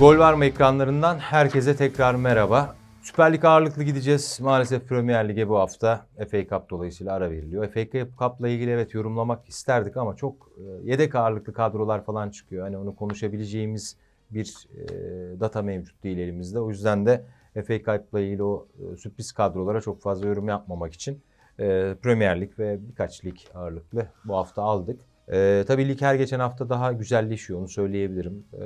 Gol Varma ekranlarından herkese tekrar merhaba. Süper Lig ağırlıklı gideceğiz. Maalesef Premier Lig'e bu hafta FA Cup dolayısıyla ara veriliyor. FA Cup'la ilgili evet yorumlamak isterdik ama çok e, yedek ağırlıklı kadrolar falan çıkıyor. Hani onu konuşabileceğimiz bir e, data mevcut değil elimizde. O yüzden de FA Cup'la ilgili o e, sürpriz kadrolara çok fazla yorum yapmamak için Premier Lig ve birkaç lig ağırlıklı bu hafta aldık. E, tabii lig her geçen hafta daha güzelleşiyor onu söyleyebilirim. E,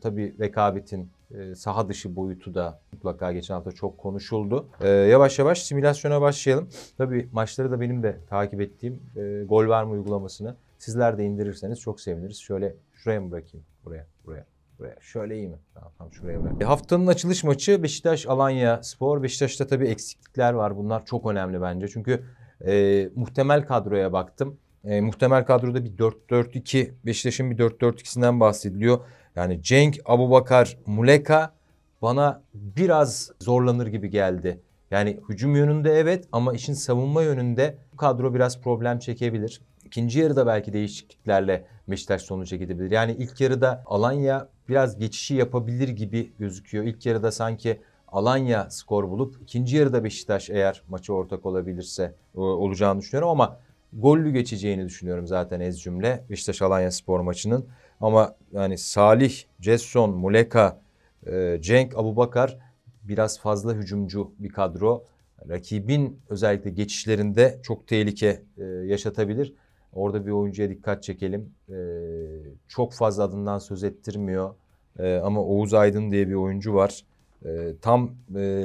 tabii rekabetin e, saha dışı boyutu da mutlaka geçen hafta çok konuşuldu. E, yavaş yavaş simülasyona başlayalım. Tabii maçları da benim de takip ettiğim e, gol verme uygulamasını sizler de indirirseniz çok seviniriz. Şöyle şuraya mı bırakayım? Buraya, buraya. Buraya. Şöyle iyi mi? Tamam, tamam şuraya bırak. E, haftanın açılış maçı Beşiktaş-Alanya Spor. Beşiktaş'ta tabii eksiklikler var. Bunlar çok önemli bence. Çünkü e, muhtemel kadroya baktım. E, muhtemel kadroda bir 4-4-2 Beşiktaş'ın bir 4-4-2'sinden bahsediliyor. Yani Cenk, Abubakar, Muleka bana biraz zorlanır gibi geldi. Yani hücum yönünde evet ama işin savunma yönünde bu kadro biraz problem çekebilir. İkinci yarıda belki değişikliklerle Beşiktaş sonuca gidebilir. Yani ilk yarıda Alanya biraz geçişi yapabilir gibi gözüküyor. İlk yarıda sanki Alanya skor bulup ikinci yarıda Beşiktaş eğer maçı ortak olabilirse e, olacağını düşünüyorum ama gollü geçeceğini düşünüyorum zaten ez cümle Beşiktaş Alanya Spor maçının. Ama yani Salih, Cesson, Muleka, e, Cenk, Abubakar biraz fazla hücumcu bir kadro. Rakibin özellikle geçişlerinde çok tehlike e, yaşatabilir. Orada bir oyuncuya dikkat çekelim. E, çok fazla adından söz ettirmiyor. E, ama Oğuz Aydın diye bir oyuncu var. tam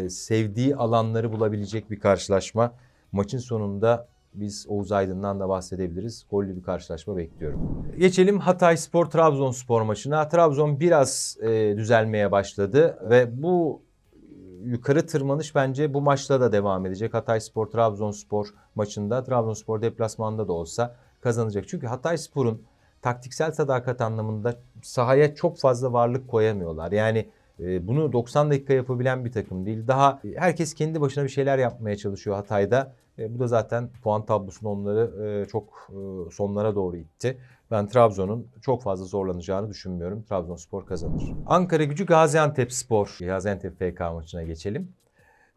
sevdiği alanları bulabilecek bir karşılaşma. Maçın sonunda biz Oğuz Aydın'dan da bahsedebiliriz. Gollü bir karşılaşma bekliyorum. Geçelim Hatay Spor Trabzon Spor maçına. Trabzon biraz e, düzelmeye başladı ve bu e, yukarı tırmanış bence bu maçta da devam edecek. Hatay Spor Trabzon Spor maçında Trabzon Spor deplasmanda da olsa kazanacak. Çünkü Hatay Spor'un taktiksel sadakat anlamında sahaya çok fazla varlık koyamıyorlar. Yani e, bunu 90 dakika yapabilen bir takım değil. Daha herkes kendi başına bir şeyler yapmaya çalışıyor Hatay'da. E, bu da zaten puan tablosunu onları e, çok e, sonlara doğru itti. Ben Trabzon'un çok fazla zorlanacağını düşünmüyorum. Trabzonspor kazanır. Ankara gücü Gaziantep Spor. Gaziantep FK maçına geçelim.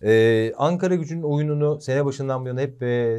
Ee, Ankara gücünün oyununu sene başından bu yana hep e,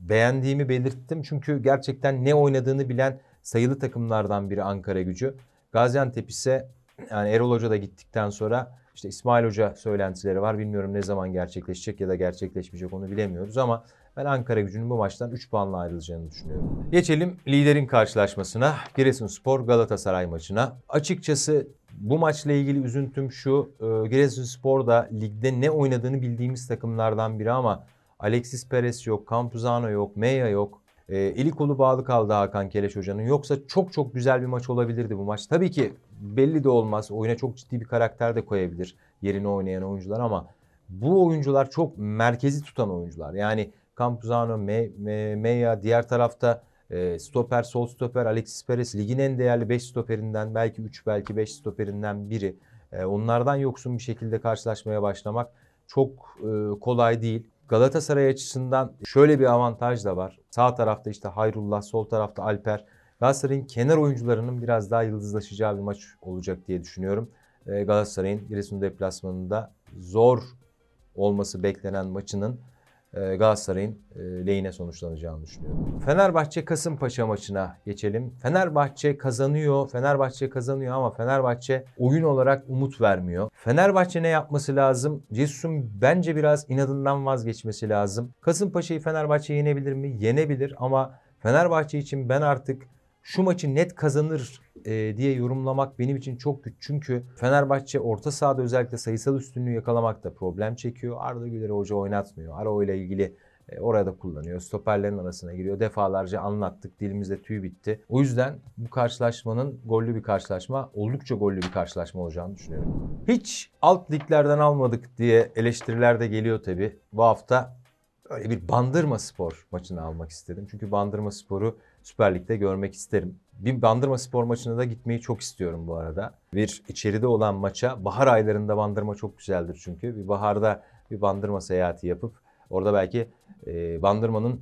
beğendiğimi belirttim. Çünkü gerçekten ne oynadığını bilen sayılı takımlardan biri Ankara gücü. Gaziantep ise yani Erol Hoca da gittikten sonra işte İsmail Hoca söylentileri var. Bilmiyorum ne zaman gerçekleşecek ya da gerçekleşmeyecek onu bilemiyoruz ama ben Ankara gücünün bu maçtan 3 puanla ayrılacağını düşünüyorum. Geçelim liderin karşılaşmasına. Giresunspor Galatasaray maçına. Açıkçası bu maçla ilgili üzüntüm şu. E, Giresunspor da ligde ne oynadığını bildiğimiz takımlardan biri ama Alexis Perez yok, Campuzano yok, Meya yok. E, eli kolu bağlı kaldı Hakan Keleş Hoca'nın. Yoksa çok çok güzel bir maç olabilirdi bu maç. Tabii ki belli de olmaz. Oyuna çok ciddi bir karakter de koyabilir yerine oynayan oyuncular ama bu oyuncular çok merkezi tutan oyuncular. Yani Campuzano, Me- Meya diğer tarafta e, stoper, sol stoper Alexis Perez ligin en değerli 5 stoperinden belki 3 belki 5 stoperinden biri. E, onlardan yoksun bir şekilde karşılaşmaya başlamak çok e, kolay değil. Galatasaray açısından şöyle bir avantaj da var. Sağ tarafta işte Hayrullah, sol tarafta Alper. Galatasaray'ın kenar oyuncularının biraz daha yıldızlaşacağı bir maç olacak diye düşünüyorum. Ee, Galatasaray'ın Giresun deplasmanında zor olması beklenen maçının e, Galatasaray'ın e, lehine sonuçlanacağını düşünüyorum. Fenerbahçe Kasımpaşa maçına geçelim. Fenerbahçe kazanıyor, Fenerbahçe kazanıyor ama Fenerbahçe oyun olarak umut vermiyor. Fenerbahçe ne yapması lazım? Cesus'un bence biraz inadından vazgeçmesi lazım. Kasımpaşa'yı Fenerbahçe yenebilir mi? Yenebilir ama Fenerbahçe için ben artık şu maçı net kazanır e, diye yorumlamak benim için çok güç. Çünkü Fenerbahçe orta sahada özellikle sayısal üstünlüğü yakalamakta problem çekiyor. Arda Güler'i hoca oynatmıyor. Aro ile ilgili e, orada kullanıyor. Stoperlerin arasına giriyor. Defalarca anlattık. Dilimizde tüy bitti. O yüzden bu karşılaşmanın gollü bir karşılaşma, oldukça gollü bir karşılaşma olacağını düşünüyorum. Hiç alt liglerden almadık diye eleştiriler de geliyor tabii. Bu hafta öyle bir Bandırma Spor maçını almak istedim. Çünkü Bandırma Spor'u Süper Lig'de görmek isterim. Bir Bandırma Spor maçına da gitmeyi çok istiyorum bu arada. Bir içeride olan maça, bahar aylarında Bandırma çok güzeldir çünkü. Bir baharda bir Bandırma seyahati yapıp orada belki e, Bandırma'nın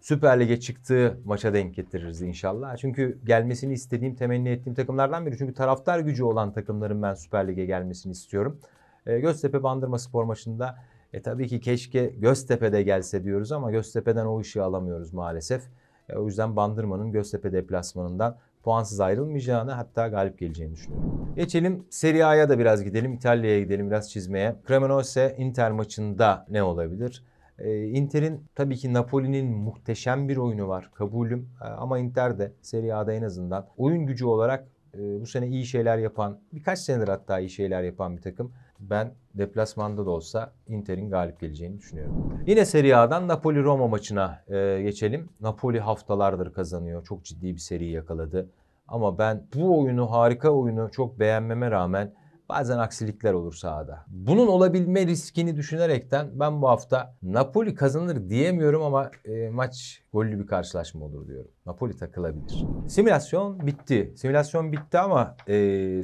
Süper Lig'e çıktığı maça denk getiririz inşallah. Çünkü gelmesini istediğim, temenni ettiğim takımlardan biri. Çünkü taraftar gücü olan takımların ben Süper Lig'e gelmesini istiyorum. E, Göztepe Bandırma Spor maçında e tabii ki keşke Göztepe'de gelse diyoruz ama Göztepe'den o ışığı alamıyoruz maalesef. E, o yüzden Bandırma'nın Göztepe deplasmanından puansız ayrılmayacağını hatta galip geleceğini düşünüyorum. Geçelim Serie A'ya da biraz gidelim. İtalya'ya gidelim biraz çizmeye. Cremonese Inter maçında ne olabilir? E, Inter'in tabii ki Napoli'nin muhteşem bir oyunu var kabulüm. E, ama Inter de Serie A'da en azından oyun gücü olarak e, bu sene iyi şeyler yapan, birkaç senedir hatta iyi şeyler yapan bir takım ben deplasmanda da olsa Inter'in galip geleceğini düşünüyorum. Yine Serie A'dan Napoli-Roma maçına e, geçelim. Napoli haftalardır kazanıyor. Çok ciddi bir seri yakaladı. Ama ben bu oyunu, harika oyunu çok beğenmeme rağmen Bazen aksilikler olur sahada. Bunun olabilme riskini düşünerekten ben bu hafta Napoli kazanır diyemiyorum ama e, maç gollü bir karşılaşma olur diyorum. Napoli takılabilir. Simülasyon bitti. Simülasyon bitti ama e,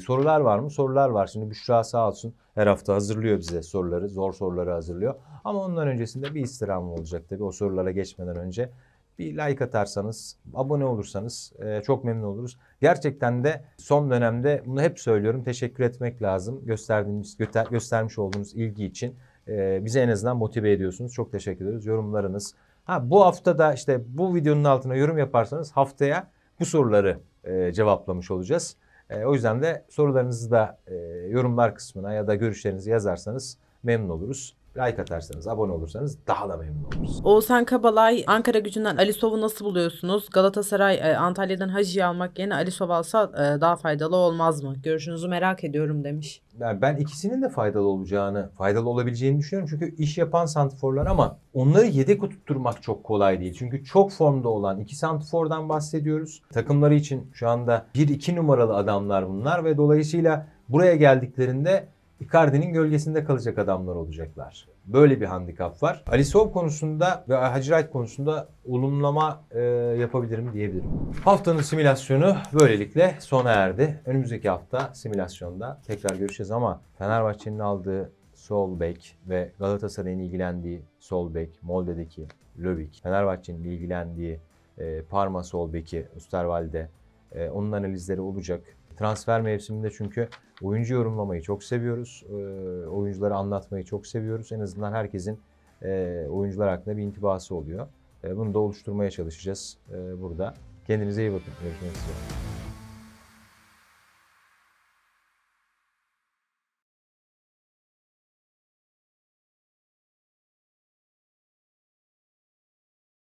sorular var mı? Sorular var. Şimdi Büşra sağ olsun her hafta hazırlıyor bize soruları. Zor soruları hazırlıyor. Ama ondan öncesinde bir istirham olacak tabii. O sorulara geçmeden önce bir like atarsanız, abone olursanız e, çok memnun oluruz. Gerçekten de son dönemde bunu hep söylüyorum. Teşekkür etmek lazım. Gösterdiğiniz, göster, göstermiş olduğunuz ilgi için e, bizi en azından motive ediyorsunuz. Çok teşekkür ederiz. Yorumlarınız. Ha bu hafta da işte bu videonun altına yorum yaparsanız haftaya bu soruları e, cevaplamış olacağız. E, o yüzden de sorularınızı da e, yorumlar kısmına ya da görüşlerinizi yazarsanız memnun oluruz like atarsanız, abone olursanız daha da memnun oluruz. Oğuzhan Kabalay, Ankara gücünden Ali Sov'u nasıl buluyorsunuz? Galatasaray e, Antalya'dan Hacı'yı almak yerine Ali Sov alsa e, daha faydalı olmaz mı? Görüşünüzü merak ediyorum demiş. Yani ben ikisinin de faydalı olacağını, faydalı olabileceğini düşünüyorum. Çünkü iş yapan santiforlar ama onları yedek tutturmak çok kolay değil. Çünkü çok formda olan iki santifordan bahsediyoruz. Takımları için şu anda 1-2 numaralı adamlar bunlar ve dolayısıyla buraya geldiklerinde Icardi'nin gölgesinde kalacak adamlar olacaklar. Böyle bir handikap var. Alisov konusunda ve Hacirayt konusunda olumlama e, yapabilirim diyebilirim. Haftanın simülasyonu böylelikle sona erdi. Önümüzdeki hafta simülasyonda tekrar görüşeceğiz ama Fenerbahçe'nin aldığı sol bek ve Galatasaray'ın ilgilendiği sol bek, Molde'deki Lövik, Fenerbahçe'nin ilgilendiği e, Parma sol beki Usterwalde, e, onun analizleri olacak. Transfer mevsiminde çünkü oyuncu yorumlamayı çok seviyoruz. E, oyuncuları anlatmayı çok seviyoruz. En azından herkesin e, oyuncular hakkında bir intibası oluyor. E, bunu da oluşturmaya çalışacağız e, burada. Kendinize iyi bakın. Görüşmek üzere.